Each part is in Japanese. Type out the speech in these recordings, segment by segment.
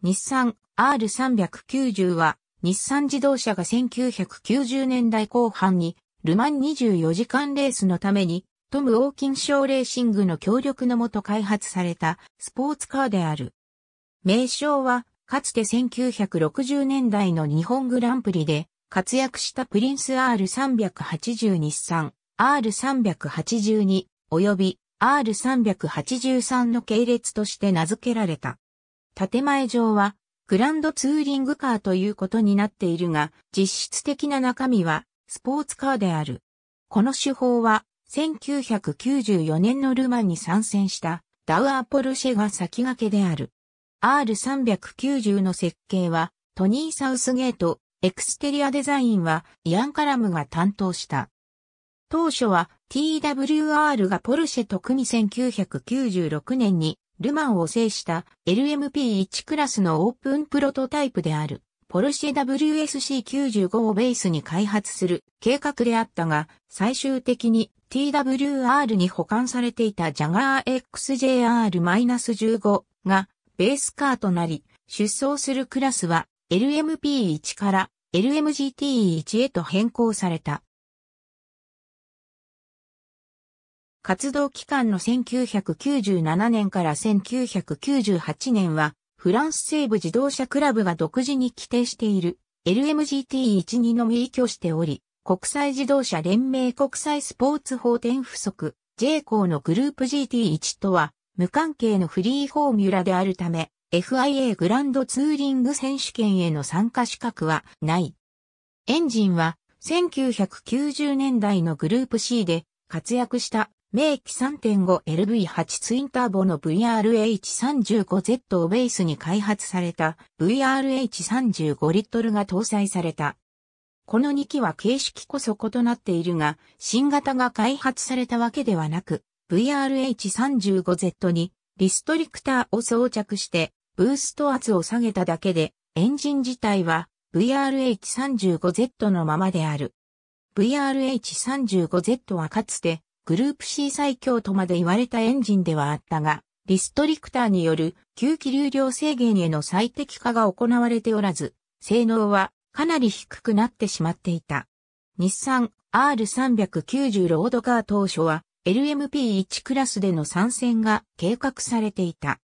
日産 R390 は日産自動車が1990年代後半にルマン24時間レースのためにトム・オーキンショーレーシングの協力のもと開発されたスポーツカーである。名称はかつて1960年代の日本グランプリで活躍したプリンス R380 日産 R382 及び R383 の系列として名付けられた。建前上は、グランドツーリングカーということになっているが、実質的な中身は、スポーツカーである。この手法は、1994年のルマンに参戦した、ダウアーポルシェが先駆けである。R390 の設計は、トニー・サウスゲート、エクステリアデザインは、イアン・カラムが担当した。当初は TWR がポルシェと組1996年にルマンを制した LMP1 クラスのオープンプロトタイプであるポルシェ WSC95 をベースに開発する計画であったが、最終的に TWR に保管されていたジャガー XJR-15 がベースカーとなり、出走するクラスは LMP1 から LMGT1 へと変更された。活動期間の1997年から1998年は、フランス西部自動車クラブが独自に規定している LMGT12 のみ依拠しており、国際自動車連盟国際スポーツ法典付則 J 項のグループ GT1 とは無関係のフリーフォーミュラであるため、FIA グランドツーリング選手権への参加資格はない。エンジンは1990年代のグループ C で活躍した名機 3.5LV8 ツインターボの VRH35Z をベースに開発された VRH35 リットルが搭載された。この2機は形式こそ異なっているが、新型が開発されたわけではなく、VRH35Z にリストリクターを装着してブースト圧を下げただけで、エンジン自体は VRH35Z のままである。VRH35Z はかつてグループ C 最強とまで言われたエンジンではあったが、リストリクターによる吸気流量制限への最適化が行われておらず、性能はかなり低くなってしまっていた。日産 R390 ロードカー当初は LMP1 クラスでの参戦が計画されていた。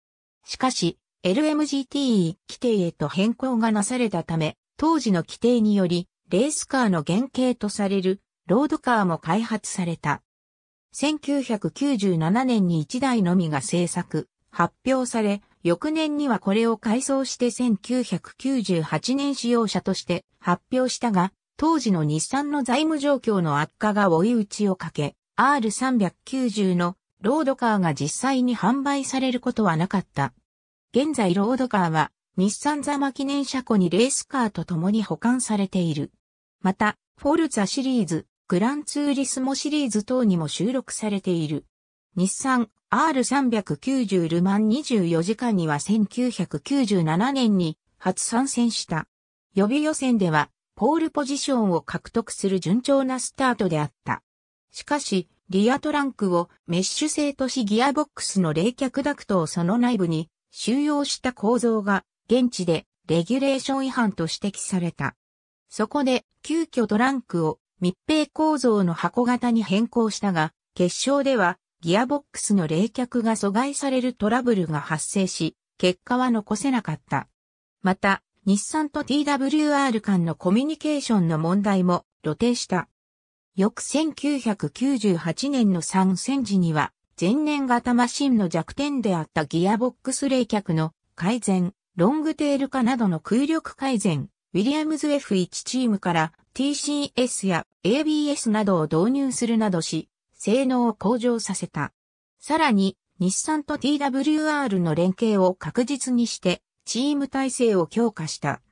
しかし、LMGT 規定へと変更がなされたため、当時の規定により、レースカーの原型とされるロードカーも開発された。1997年に1台のみが製作、発表され、翌年にはこれを改装して1998年使用者として発表したが、当時の日産の財務状況の悪化が追い打ちをかけ、R390 のロードカーが実際に販売されることはなかった。現在ロードカーは日産ザマ記念車庫にレースカーと共に保管されている。また、フォルツァシリーズグランツーリスモシリーズ等にも収録されている。日産 R390 ルマン24時間には1997年に初参戦した。予備予選ではポールポジションを獲得する順調なスタートであった。しかし、リアトランクをメッシュ製都市ギアボックスの冷却ダクトをその内部に収容した構造が現地でレギュレーション違反と指摘された。そこで急遽トランクを密閉構造の箱型に変更したが、決勝ではギアボックスの冷却が阻害されるトラブルが発生し、結果は残せなかった。また、日産と TWR 間のコミュニケーションの問題も露呈した。翌1998年の参戦時には、前年型マシンの弱点であったギアボックス冷却の改善、ロングテール化などの空力改善、ウィリアムズ F1 チームから TCS や ABS などを導入するなどし、性能を向上させた。さらに、日産と TWR の連携を確実にして、チーム体制を強化した。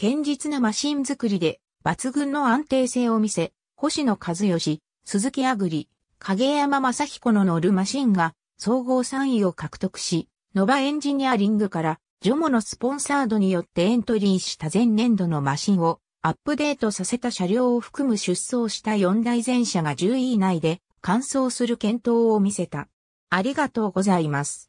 堅実なマシン作りで、抜群の安定性を見せ、星野和義、鈴木あぐり、影山正彦の乗るマシンが、総合3位を獲得し、ノバエンジニアリングから、ジョモのスポンサードによってエントリーした前年度のマシンを、アップデートさせた車両を含む出走した4台全車が10位以内で完走する検討を見せた。ありがとうございます。